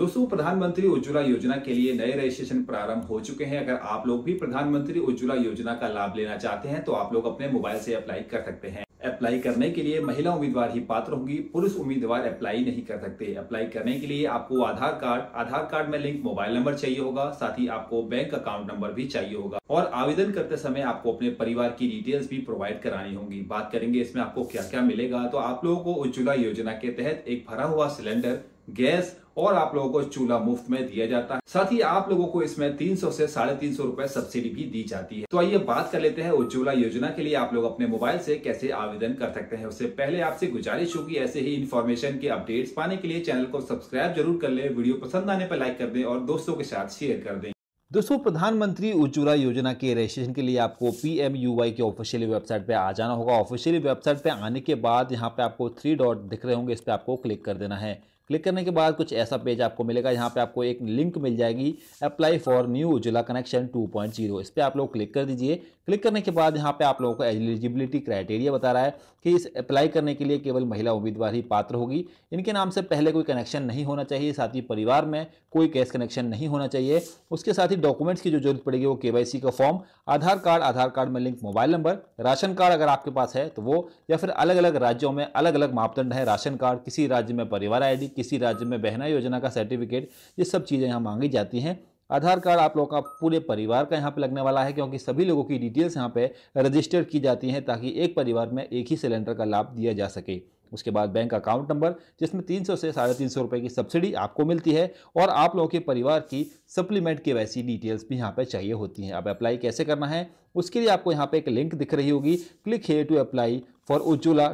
दोस्तों प्रधानमंत्री उज्ज्वला योजना के लिए नए रजिस्ट्रेशन प्रारंभ हो चुके हैं अगर आप लोग भी प्रधानमंत्री उज्ज्वला योजना का लाभ लेना चाहते हैं तो आप लोग अपने मोबाइल से अप्लाई कर सकते हैं अप्लाई करने के लिए महिला उम्मीदवार ही पात्र होंगी पुरुष उम्मीदवार अप्लाई नहीं कर सकते अप्लाई करने के लिए आपको आधार कार्ड आधार कार्ड में लिंक मोबाइल नंबर चाहिए होगा साथ ही आपको बैंक अकाउंट नंबर भी चाहिए होगा और आवेदन करते समय आपको अपने परिवार की डिटेल्स भी प्रोवाइड करानी होगी बात करेंगे इसमें आपको क्या क्या मिलेगा तो आप लोगों को उज्ज्वला योजना के तहत एक भरा हुआ सिलेंडर गैस और आप लोगों को चूल्हा मुफ्त में दिया जाता है साथ ही आप लोगों को इसमें 300 से साढ़े तीन सौ रूपए सब्सिडी भी दी जाती है तो आइए बात कर लेते हैं उज्ज्वला योजना के लिए आप लोग अपने मोबाइल से कैसे आवेदन कर सकते हैं उससे पहले आपसे गुजारिश होगी ऐसे ही इन्फॉर्मेशन के अपडेट्स पाने के लिए चैनल को सब्सक्राइब जरूर कर ले वीडियो पसंद आने पर लाइक कर दे और दोस्तों के साथ शेयर कर दें दोस्तों प्रधानमंत्री उज्ज्वला योजना के रजिस्ट्रेशन के लिए आपको पी एम यू वाई के ऑफिशियली वेबसाइट पे आ जाना होगा ऑफिशियली वेबसाइट पे आने के बाद यहाँ पे आपको थ्री डॉट दिख रहे होंगे इस पर आपको क्लिक कर देना है क्लिक करने के बाद कुछ ऐसा पेज आपको मिलेगा यहाँ पे आपको एक लिंक मिल जाएगी apply for new Ujjwala connection 2.0 इस पर आप लोग क्लिक कर दीजिए क्लिक करने के बाद यहाँ पे आप लोगों को एलिजिबिलिटी क्राइटेरिया बता रहा है कि इस अप्लाई करने के लिए केवल महिला उम्मीदवार ही पात्र होगी इनके नाम से पहले कोई कनेक्शन नहीं होना चाहिए साथ ही परिवार में कोई कैश कनेक्शन नहीं होना चाहिए उसके साथ ही डॉक्यूमेंट्स की जो जरूरत पड़ेगी वो के का form Aadhaar card Aadhaar card में link mobile number ration card अगर आपके पास है तो वो या फिर अलग अलग राज्यों में अलग अलग मापदंड है राशन कार्ड किसी राज्य में परिवार आई किसी राज्य में बहना योजना का सर्टिफिकेट ये सब चीज़ें यहाँ मांगी जाती हैं आधार कार्ड आप लोगों का पूरे परिवार का यहाँ पे लगने वाला है क्योंकि सभी लोगों की डिटेल्स यहाँ पे रजिस्टर की जाती हैं ताकि एक परिवार में एक ही सिलेंडर का लाभ दिया जा सके उसके बाद बैंक अकाउंट नंबर जिसमें 300 से साढ़े तीन सौ की सब्सिडी आपको मिलती है और आप लोगों के परिवार की सप्लीमेंट के वैसी डिटेल्स भी यहाँ पर चाहिए होती हैं अब अप्लाई कैसे करना है उसके लिए आपको यहाँ पे एक लिंक दिख रही होगी click here to apply for Ujjwala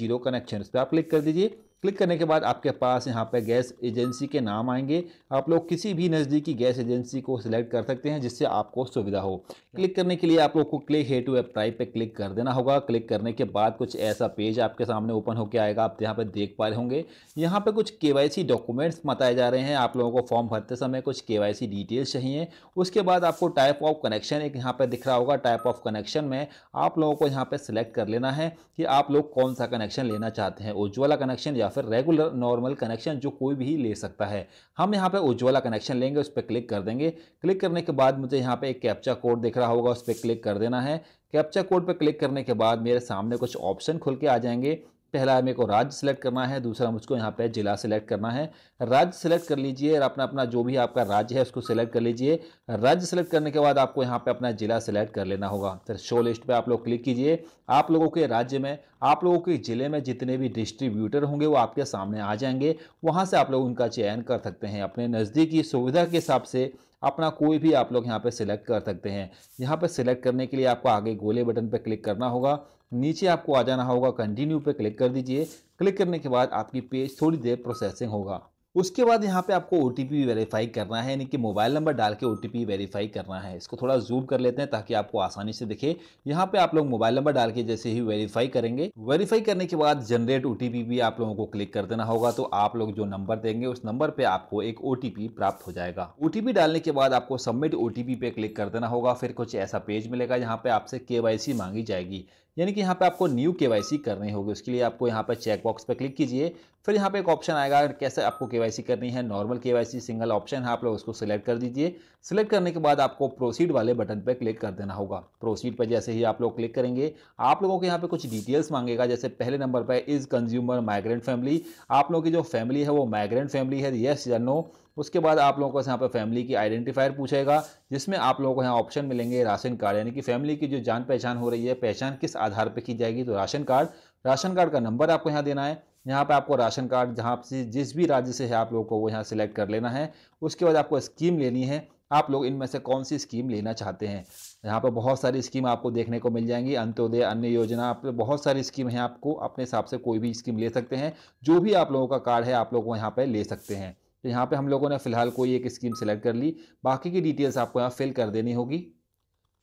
zero connection पर आप क्लिक कर दीजिए क्लिक करने के बाद आपके पास यहाँ पर गैस एजेंसी के नाम आएंगे आप लोग किसी भी नज़दीकी गैस एजेंसी को सिलेक्ट कर सकते हैं जिससे आपको सुविधा हो क्लिक करने के लिए आप लोग को click here to web type पर क्लिक कर देना होगा क्लिक करने के बाद कुछ ऐसा पेज आपके सामने ओपन होकर आएगा आप यहाँ पर देख पा रहे होंगे यहाँ पर कुछ के डॉक्यूमेंट्स बताए जा रहे हैं आप लोगों को फॉर्म भरते समय कुछ के डिटेल्स चाहिए उसके बाद आपको टाइप ऑफ कनेक्शन एक यहाँ पर दिख रहा होगा टाइप ऑफ कनेक्शन में आप लोगों को यहाँ पर सिलेक्ट कर लेना है कि आप लोग कौन सा कनेक्शन लेना चाहते हैं उज्ज्वला कनेक्शन या फिर रेगुलर नॉर्मल कनेक्शन जो कोई भी ले सकता है हम यहाँ पे उज्ज्वला कनेक्शन लेंगे उस पर क्लिक कर देंगे क्लिक करने के बाद मुझे यहाँ पे एक कैप्चा कोड दिख रहा होगा उस पर क्लिक कर देना है कैप्चा कोड पर क्लिक करने के बाद मेरे सामने कुछ ऑप्शन खुल के आ जाएंगे पहला मेरे को राज्य सेलेक्ट करना है दूसरा मुझको यहाँ पे जिला सेलेक्ट करना है राज्य सेलेक्ट कर लीजिए और अपना अपना जो भी आपका राज्य है उसको सेलेक्ट कर लीजिए राज्य सेलेक्ट करने के बाद आपको यहाँ पे अपना जिला सेलेक्ट कर लेना होगा फिर शो लिस्ट पे आप लोग क्लिक कीजिए आप लोगों के राज्य में आप लोगों के ज़िले में जितने भी डिस्ट्रीब्यूटर होंगे वो आपके सामने आ जाएंगे वहाँ से आप लोग उनका चयन कर सकते हैं अपने नज़दीकी सुविधा के हिसाब से अपना कोई भी आप लोग यहाँ पे सिलेक्ट कर सकते हैं यहाँ पे सिलेक्ट करने के लिए आपको आगे गोले बटन पर क्लिक करना होगा नीचे आपको आ जाना होगा कंटिन्यू पे क्लिक कर दीजिए क्लिक करने के बाद आपकी पेज थोड़ी देर प्रोसेसिंग होगा उसके बाद यहाँ पे आपको ओ टी वेरीफाई करना है यानी कि मोबाइल नंबर डाल के ओ टी वेरीफाई करना है इसको थोड़ा जूम कर लेते हैं ताकि आपको आसानी से दिखे यहाँ पे आप लोग मोबाइल नंबर डाल के जैसे ही वेरीफाई करेंगे वेरीफाई करने के बाद जनरेट ओ भी आप लोगों को क्लिक कर देना होगा तो आप लोग जो नंबर देंगे उस नंबर पर आपको एक ओ प्राप्त हो जाएगा ओ डालने के बाद आपको सबमिट ओ पे क्लिक कर देना होगा फिर कुछ ऐसा पेज मिलेगा जहाँ पे आपसे के मांगी जाएगी यानी कि यहाँ पे आपको न्यू के करनी होगी उसके लिए आपको यहाँ पर चेकबॉक्स पर क्लिक कीजिए फिर यहाँ पे एक ऑप्शन आएगा कैसे आपको के करनी है नॉर्मल के सिंगल ऑप्शन है आप लोग उसको सिलेक्ट कर दीजिए सिलेक्ट करने के बाद आपको प्रोसीड वाले बटन पर क्लिक कर देना होगा प्रोसीड पर जैसे ही आप लोग क्लिक करेंगे आप लोगों को यहाँ पर कुछ डिटेल्स मांगेगा जैसे पहले नंबर पर इज़ कंज्यूमर माइग्रेंट फैमिली आप लोगों की जो फैमिली है वो माइग्रेंट फैमिली है येस या नो उसके बाद आप लोगों को यहाँ पर फैमिली की आइडेंटिफायर पूछेगा जिसमें आप लोगों को यहाँ ऑप्शन मिलेंगे राशन कार्ड यानी कि फैमिली की जो जान पहचान हो रही है पहचान किस आधार पर की जाएगी तो राशन कार्ड राशन कार्ड का नंबर आपको यहाँ देना है यहाँ पे आपको राशन कार्ड जहाँ से जिस भी राज्य से है आप लोगों को वो यहाँ सेलेक्ट कर लेना है उसके बाद आपको स्कीम लेनी है आप लोग इनमें से कौन सी स्कीम लेना चाहते हैं यहाँ पर बहुत सारी स्कीम आपको देखने को मिल जाएंगी अंत्योदय अन्य योजना आप बहुत सारी स्कीम है आपको अपने हिसाब से कोई भी स्कीम ले सकते हैं जो भी आप लोगों का कार्ड है आप लोग वो यहाँ पर ले सकते हैं तो यहाँ पे हम लोगों ने फ़िलहाल कोई एक स्कीम सेलेक्ट कर ली बाकी की डिटेल्स आपको यहाँ फिल कर देनी होगी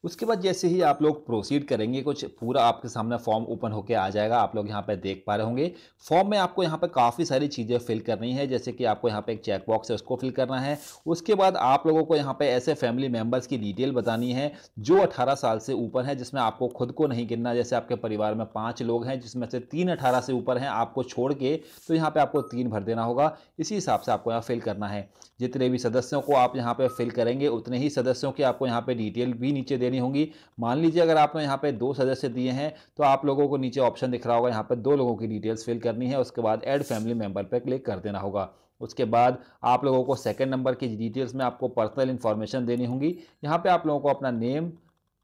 उसके बाद जैसे ही आप लोग प्रोसीड करेंगे कुछ पूरा आपके सामने फॉर्म ओपन होकर आ जाएगा आप लोग यहाँ पर देख पा रहे होंगे फॉर्म में आपको यहाँ पर काफ़ी सारी चीज़ें फिल करनी है जैसे कि आपको यहाँ पर एक चेक बॉक्स है उसको फिल करना है उसके बाद आप लोगों को यहाँ पर ऐसे फैमिली मेम्बर्स की डिटेल बतानी है जो अठारह साल से ऊपर है जिसमें आपको खुद को नहीं गिनना जैसे आपके परिवार में पाँच लोग हैं जिसमें से तीन अठारह से ऊपर हैं आपको छोड़ के तो यहाँ पर आपको तीन भर देना होगा इसी हिसाब से आपको यहाँ फिल करना है जितने भी सदस्यों को आप यहाँ पर फिल करेंगे उतने ही सदस्यों की आपको यहाँ पर डिटेल भी नीचे देनी होगी मान लीजिए अगर आपने यहाँ पे दो सदस्य दिए हैं तो आप लोगों को नीचे ऑप्शन दिख रहा होगा यहाँ पे दो लोगों की डिटेल्स फिल करनी है उसके बाद एड फैमिली मेम्बर पर क्लिक कर देना होगा उसके बाद आप लोगों को सेकेंड नंबर की डिटेल्स में आपको पर्सनल इन्फॉर्मेशन देनी होगी यहाँ पर आप लोगों को अपना name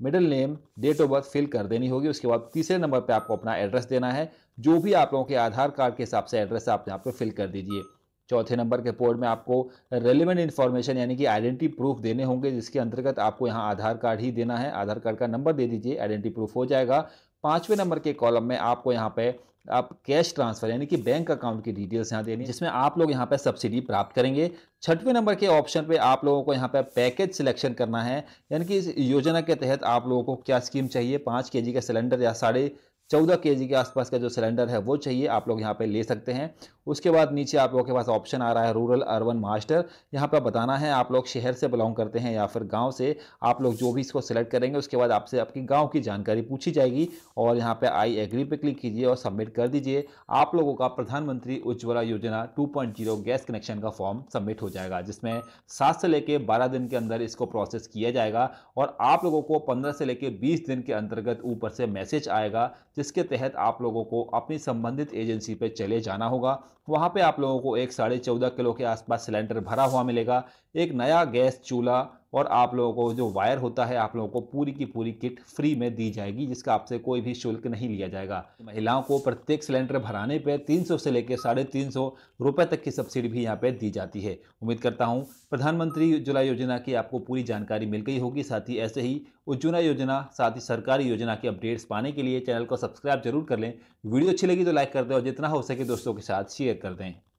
middle name date of birth fill कर देनी होगी उसके बाद तीसरे नंबर पे आपको अपना एड्रेस देना है जो भी आप लोगों के आधार कार्ड के हिसाब से एड्रेस आप यहाँ पे फिल कर दीजिए चौथे नंबर के पोर्ट में आपको रेलिवेंट इन्फॉर्मेशन यानी कि आइडेंटिटी प्रूफ देने होंगे जिसके अंतर्गत आपको यहाँ आधार कार्ड ही देना है आधार कार्ड का नंबर दे दीजिए आइडेंटिटी प्रूफ हो जाएगा पाँचवें नंबर के कॉलम में आपको यहाँ पे आप कैश ट्रांसफर यानी कि बैंक अकाउंट की डिटेल्स यहाँ देनी जिसमें आप लोग यहाँ पे सब्सिडी प्राप्त करेंगे छठवें नंबर के ऑप्शन पे आप लोगों को यहाँ पे पैकेज सिलेक्शन करना है यानी कि इस योजना के तहत आप लोगों को क्या स्कीम चाहिए पाँच के जी का सिलेंडर या साढ़े चौदह के के आसपास का जो सिलेंडर है वो चाहिए आप लोग यहाँ पे ले सकते हैं उसके बाद नीचे आप लोगों के पास ऑप्शन आ रहा है रूरल अर्बन मास्टर यहाँ पर बताना है आप लोग शहर से बिलोंग करते हैं या फिर गांव से आप लोग जो भी इसको सिलेक्ट करेंगे उसके बाद आपसे आपकी गांव की जानकारी पूछी जाएगी और यहाँ पे आई एग्री पे क्लिक कीजिए और सबमिट कर दीजिए आप लोगों का प्रधानमंत्री उज्ज्वला योजना टू गैस कनेक्शन का फॉर्म सबमिट हो जाएगा जिसमें सात से लेकर बारह दिन के अंदर इसको प्रोसेस किया जाएगा और आप लोगों को पंद्रह से लेकर बीस दिन के अंतर्गत ऊपर से मैसेज आएगा जिसके तहत आप लोगों को अपनी संबंधित एजेंसी पर चले जाना होगा वहाँ पे आप लोगों को एक साढ़े चौदह किलो के आसपास सिलेंडर भरा हुआ मिलेगा एक नया गैस चूल्हा और आप लोगों को जो वायर होता है आप लोगों को पूरी की पूरी किट फ्री में दी जाएगी जिसका आपसे कोई भी शुल्क नहीं लिया जाएगा महिलाओं को प्रत्येक सिलेंडर भराने पर 300 से लेकर साढ़े तीन रुपए तक की सब्सिडी भी यहाँ पे दी जाती है उम्मीद करता हूँ प्रधानमंत्री उज्ज्वला योजना की आपको पूरी जानकारी मिल गई होगी साथ ही ऐसे ही उज्ज्वला योजना साथ ही सरकारी योजना के अपडेट्स पाने के लिए चैनल को सब्सक्राइब जरूर कर लें वीडियो अच्छी लगी तो लाइक कर दें और जितना हो सके दोस्तों के साथ शेयर कर दें